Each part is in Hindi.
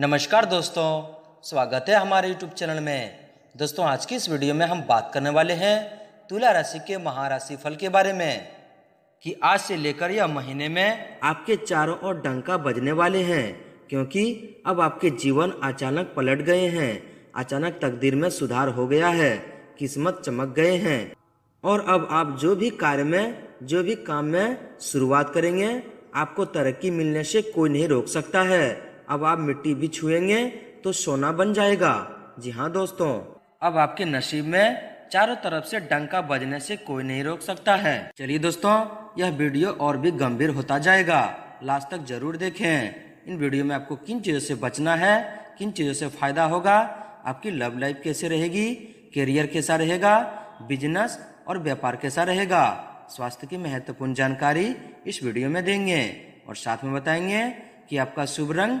नमस्कार दोस्तों स्वागत है हमारे यूट्यूब चैनल में दोस्तों आज की इस वीडियो में हम बात करने वाले हैं तुला राशि के महाराशि फल के बारे में कि आज से लेकर यह महीने में आपके चारों ओर डंका बजने वाले हैं क्योंकि अब आपके जीवन अचानक पलट गए हैं अचानक तकदीर में सुधार हो गया है किस्मत चमक गए हैं और अब आप जो भी कार्य में जो भी काम में शुरुआत करेंगे आपको तरक्की मिलने से कोई नहीं रोक सकता है अब आप मिट्टी भी छुएंगे तो सोना बन जाएगा जी हाँ दोस्तों अब आपके नसीब में चारों तरफ से डंका बजने से कोई नहीं रोक सकता है चलिए दोस्तों यह वीडियो और भी गंभीर होता जाएगा लास्ट तक जरूर देखें इन वीडियो में आपको किन चीज़ों से बचना है किन चीज़ों से फायदा होगा आपकी लव लाइफ कैसे रहेगी करियर कैसा रहेगा बिजनेस और व्यापार कैसा रहेगा स्वास्थ्य की महत्वपूर्ण जानकारी इस वीडियो में देंगे और साथ में बताएंगे कि आपका शुभ रंग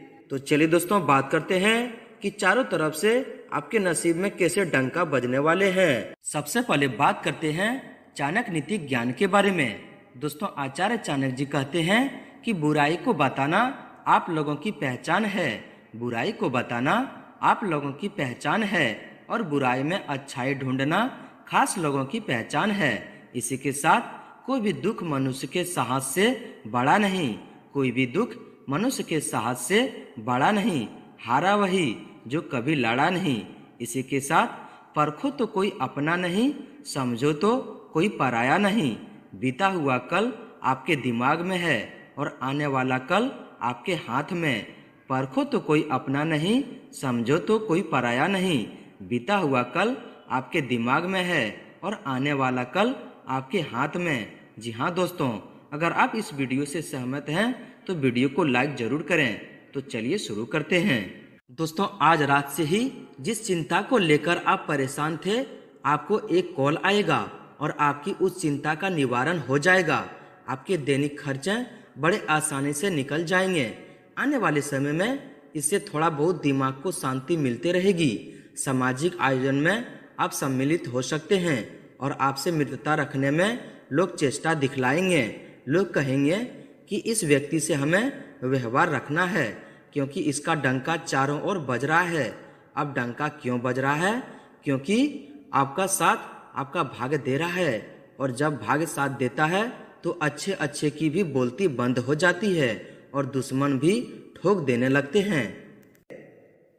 तो चलिए दोस्तों बात करते हैं कि चारों तरफ से आपके नसीब में कैसे डंका बजने वाले हैं सबसे पहले बात करते हैं चाणक नीति ज्ञान के बारे में दोस्तों आचार्य चाणक जी कहते हैं कि बुराई को बताना आप लोगों की पहचान है बुराई को बताना आप लोगों की पहचान है और बुराई में अच्छाई ढूंढना खास लोगों की पहचान है इसी के साथ कोई भी दुख मनुष्य के साहस से बड़ा नहीं कोई भी दुख मनुष्य के साहस से बड़ा नहीं हारा वही जो कभी लड़ा नहीं इसी के साथ परखो तो कोई अपना नहीं समझो तो कोई पराया नहीं बीता हुआ कल आपके दिमाग में है और आने वाला कल आपके हाथ में परखो तो कोई अपना नहीं समझो तो कोई पराया नहीं बीता हुआ कल आपके दिमाग में है और आने वाला कल आपके हाथ में जी हाँ दोस्तों अगर आप इस वीडियो से सहमत हैं तो वीडियो को लाइक जरूर करें तो चलिए शुरू करते हैं दोस्तों आज रात से ही जिस चिंता को लेकर आप परेशान थे आपको एक कॉल आएगा और आपकी उस चिंता का निवारण हो जाएगा आपके दैनिक खर्चे बड़े आसानी से निकल जाएंगे आने वाले समय में इससे थोड़ा बहुत दिमाग को शांति मिलते रहेगी सामाजिक आयोजन में आप सम्मिलित हो सकते हैं और आपसे मित्रता रखने में लोग चेष्टा दिखलाएंगे लोग कहेंगे कि इस व्यक्ति से हमें व्यवहार रखना है क्योंकि इसका डंका चारों ओर बज रहा है अब डंका क्यों बज रहा है क्योंकि आपका साथ आपका भाग्य दे रहा है और जब भाग्य साथ देता है तो अच्छे अच्छे की भी बोलती बंद हो जाती है और दुश्मन भी ठोक देने लगते हैं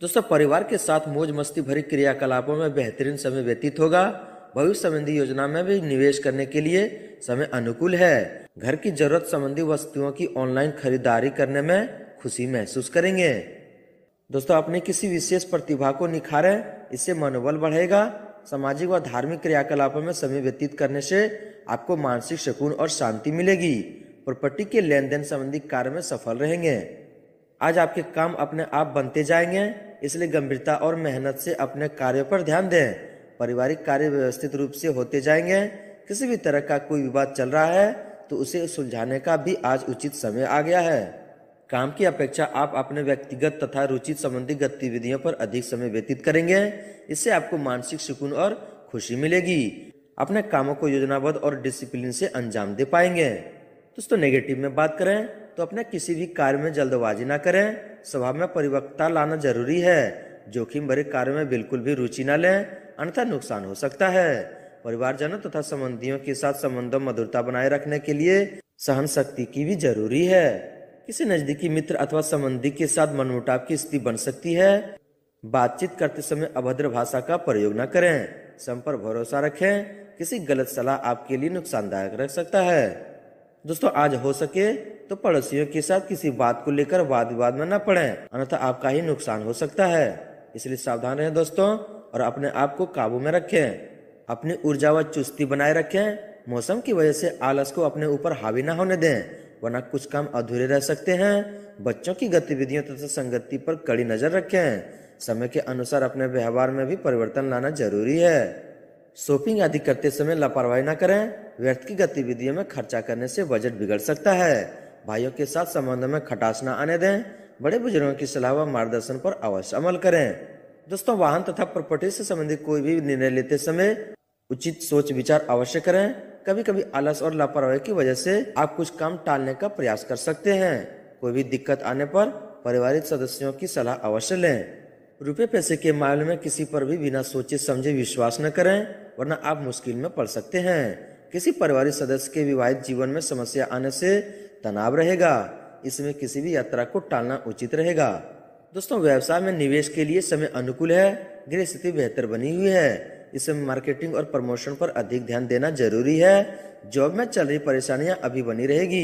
दोस्तों परिवार के साथ मौज मस्ती भरी क्रियाकलापों में बेहतरीन समय व्यतीत होगा भविष्य संबंधी योजना में भी निवेश करने के लिए समय अनुकूल है घर की जरूरत संबंधी वस्तुओं की ऑनलाइन खरीदारी करने में खुशी महसूस करेंगे दोस्तों अपने किसी विशेष प्रतिभा को निखारें इससे मनोबल बढ़ेगा सामाजिक व धार्मिक क्रियाकलापों में समय व्यतीत करने से आपको मानसिक सुकून और शांति मिलेगी प्रॉपर्टी के लेन देन संबंधी कार्य में सफल रहेंगे आज आपके काम अपने आप बनते जाएंगे इसलिए गंभीरता और मेहनत से अपने कार्यों पर ध्यान दें पारिवारिक कार्य व्यवस्थित रूप से होते जाएंगे किसी भी तरह का कोई विवाद चल रहा है तो उसे सुलझाने का भी आज उचित समय आ गया है काम की अपेक्षा आप अपने व्यक्तिगत तथा रुचि संबंधी गतिविधियों पर अधिक समय व्यतीत करेंगे इससे आपको मानसिक सुकून और खुशी मिलेगी अपने कामों को योजनाबद्ध और डिसिप्लिन से अंजाम दे पाएंगे दोस्तों नेगेटिव में बात करें तो अपने किसी भी कार्य में जल्दबाजी ना करें स्वभाव में परिवक्ता लाना जरूरी है जोखिम भरे कार्य में बिल्कुल भी रुचि ना लें अन्यथा नुकसान हो सकता है परिवारजनों तथा संबंधियों के साथ संबंधों मधुरता बनाए रखने के लिए सहन शक्ति की भी जरूरी है किसी नजदीकी मित्र अथवा संबंधी के साथ मनमुटाव की स्थिति बन सकती है बातचीत करते समय अभद्र भाषा का प्रयोग न करें सम पर भरोसा रखें किसी गलत सलाह आपके लिए नुकसानदायक रह सकता है दोस्तों आज हो सके तो पड़ोसियों के साथ किसी बात को लेकर वाद विवाद में न पड़े अन्यथा आपका ही नुकसान हो सकता है इसलिए सावधान रहें दोस्तों और अपने आप को काबू में रखें अपनी ऊर्जा व चुस्ती बनाए रखें मौसम की वजह से आलस को अपने ऊपर हावी ना होने दें वरना कुछ काम अधूरे रह सकते हैं बच्चों की गतिविधियों तथा संगति पर कड़ी नजर रखें समय के अनुसार अपने व्यवहार में भी परिवर्तन लाना जरूरी है शॉपिंग आदि करते समय लापरवाही न करें व्यर्थ की गतिविधियों में खर्चा करने से बजट बिगड़ सकता है भाइयों के साथ संबंध में खटास न आने दें बड़े बुजुर्गों की सलाह व मार्गदर्शन पर अवश्य अमल करें दोस्तों वाहन तथा प्रॉपर्टी से संबंधित कोई भी निर्णय लेते समय उचित सोच विचार अवश्य करें कभी कभी आलस और लापरवाही की वजह से आप कुछ काम टालने का प्रयास कर सकते हैं कोई भी दिक्कत आने पर पारिवारिक सदस्यों की सलाह अवश्य लें रुपए पैसे के मामले में किसी पर भी बिना सोचे समझे विश्वास न करें वरना आप मुश्किल में पड़ सकते हैं किसी परिवारिक सदस्य के विवाहित जीवन में समस्या आने से तनाव रहेगा इसमें किसी भी यात्रा को टालना उचित रहेगा दोस्तों व्यवसाय में निवेश के लिए समय अनुकूल है गृह स्थिति बेहतर बनी हुई है इसमें मार्केटिंग और प्रमोशन पर अधिक ध्यान देना जरूरी है जॉब में चल रही परेशानियां अभी बनी रहेगी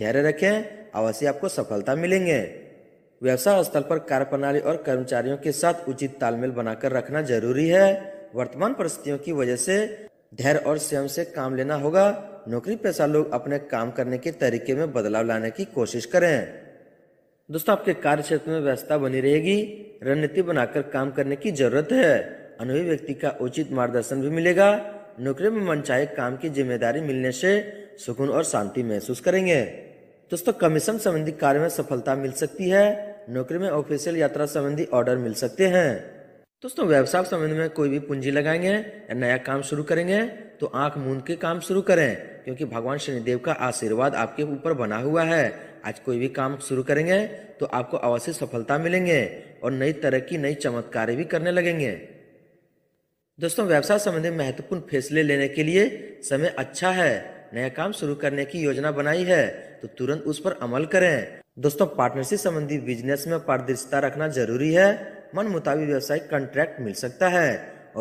धैर्य रखें अवश्य आपको सफलता मिलेंगे व्यवसाय स्थल पर कार्य प्रणाली और कर्मचारियों के साथ उचित तालमेल बनाकर रखना जरूरी है वर्तमान परिस्थितियों की वजह से धैर्य और स्वयं से काम लेना होगा नौकरी पैसा लोग अपने काम करने के तरीके में बदलाव लाने की कोशिश करें दोस्तों आपके कार्य क्षेत्र में व्यवस्था बनी रहेगी रणनीति बनाकर काम करने की जरूरत है अनुभवी व्यक्ति का उचित मार्गदर्शन भी मिलेगा नौकरी में मनचाहे काम की जिम्मेदारी मिलने से सुकून और शांति महसूस करेंगे दोस्तों कमीशन संबंधी कार्य में सफलता मिल सकती है नौकरी में ऑफिशियल यात्रा संबंधी ऑर्डर मिल सकते हैं दोस्तों व्यवसाय संबंध में कोई भी पूंजी लगाएंगे या नया काम शुरू करेंगे तो आंख मूंद के काम शुरू करें क्योंकि भगवान शनिदेव का आशीर्वाद आपके ऊपर बना हुआ है आज कोई भी काम शुरू करेंगे तो आपको अवश्य सफलता मिलेंगे और नई तरक्की नई चमत्कार भी करने लगेंगे दोस्तों व्यवसाय संबंधी महत्वपूर्ण फैसले लेने के लिए समय अच्छा है नया काम शुरू करने की योजना बनाई है तो तुरंत उस पर अमल करें दोस्तों पार्टनरशिप संबंधी बिजनेस में पारदर्शिता रखना जरूरी है मन मुताबिक व्यवसाय कॉन्ट्रैक्ट मिल सकता है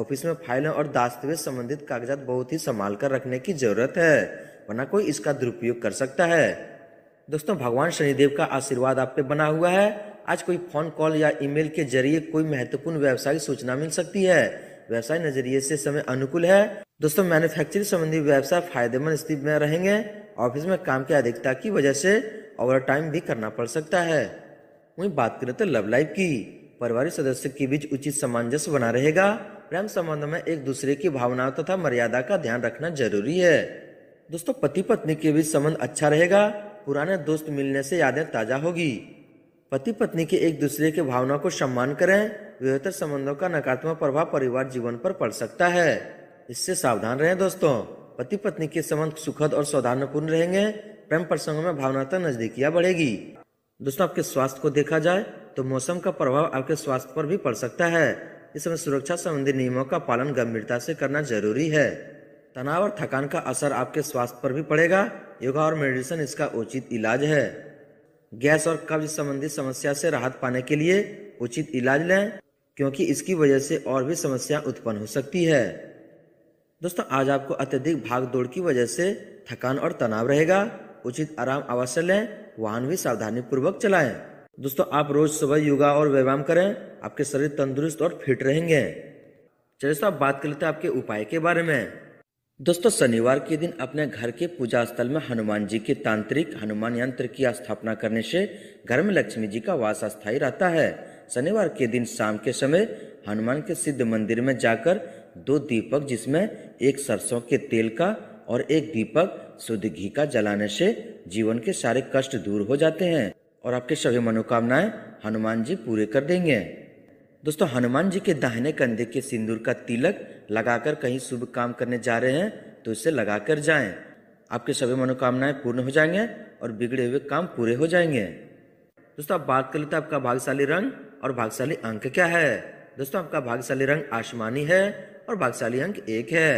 ऑफिस में फाइलों और दस्तावेज संबंधित कागजात बहुत ही संभाल कर रखने की जरूरत है वरना कोई इसका दुरुपयोग कर सकता है दोस्तों भगवान शनिदेव का आशीर्वाद आप पे बना हुआ है आज कोई फोन कॉल या ईमेल के जरिए कोई महत्वपूर्ण व्यवसायिक सूचना मिल सकती है व्यवसाय नजरिए से समय अनुकूल है दोस्तों मैन्युफैक्चरिंग संबंधी व्यवसाय फायदेमंद स्थिति में रहेंगे ऑफिस में काम की अधिकता की वजह से ओवर टाइम भी करना पड़ सकता है वही बात करें तो लव लाइफ की पारिवारिक सदस्य के बीच उचित सामंजस्य बना रहेगा प्रेम संबंध में एक दूसरे की भावनाओं तथा मर्यादा का ध्यान रखना जरूरी है दोस्तों पति पत्नी के बीच संबंध अच्छा रहेगा पुराने दोस्त मिलने से यादें ताज़ा होगी पति पत्नी के एक दूसरे के भावना को सम्मान करें बेहतर संबंधों का नकारात्मक प्रभाव परिवार जीवन पर पड़ सकता है इससे सावधान रहें दोस्तों पति पत्नी के संबंध सुखद और सौधानपूर्ण रहेंगे प्रेम प्रसंगों में भावनात्मक नजदीकियाँ बढ़ेगी दोस्तों आपके स्वास्थ्य को देखा जाए तो मौसम का प्रभाव आपके स्वास्थ्य पर भी पड़ सकता है इसमें सुरक्षा संबंधी नियमों का पालन गंभीरता से करना जरूरी है तनाव और थकान का असर आपके स्वास्थ्य पर भी पड़ेगा योगा और मेडिटेशन इसका उचित इलाज है गैस और कब्ज संबंधी समस्या से राहत पाने के लिए उचित इलाज लें क्योंकि इसकी वजह से और भी समस्या उत्पन्न हो सकती है दोस्तों आज आपको अत्यधिक भाग दौड़ की वजह से थकान और तनाव रहेगा उचित आराम अवश्य लें वाहन भी सावधानी पूर्वक चलाए दोस्तों आप रोज सुबह योगा और व्यायाम करें आपके शरीर तंदुरुस्त और फिट रहेंगे चलिए दोस्तों आप बात कर लेते हैं आपके उपाय के बारे में दोस्तों शनिवार के दिन अपने घर के पूजा स्थल में हनुमान जी के तांत्रिक हनुमान यंत्र की स्थापना करने से घर में लक्ष्मी जी का वास अस्थायी रहता है शनिवार के दिन शाम के समय हनुमान के सिद्ध मंदिर में जाकर दो दीपक जिसमें एक सरसों के तेल का और एक दीपक शुद्ध घी का जलाने से जीवन के सारे कष्ट दूर हो जाते हैं और आपके सभी मनोकामनाएं हनुमान जी पूरे कर देंगे दोस्तों हनुमान जी के दाहिने कंधे के सिंदूर का तिलक लगाकर कहीं शुभ काम करने जा रहे हैं तो इसे लगाकर जाएं आपके सभी मनोकामनाएं पूर्ण हो जाएंगे और बिगड़े हुए काम पूरे हो जाएंगे दोस्तों आप बात कर लेते हैं आपका भाग्यशाली रंग और भाग्यशाली अंक क्या है दोस्तों आपका भाग्यशाली रंग आसमानी है और भाग्यशाली अंक एक है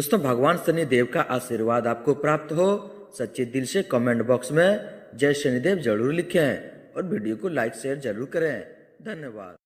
दोस्तों भगवान शनिदेव का आशीर्वाद आपको प्राप्त हो सच्चे दिल से कमेंट बॉक्स में जय शनिदेव जरूर लिखें और वीडियो को लाइक शेयर जरूर करें धन्यवाद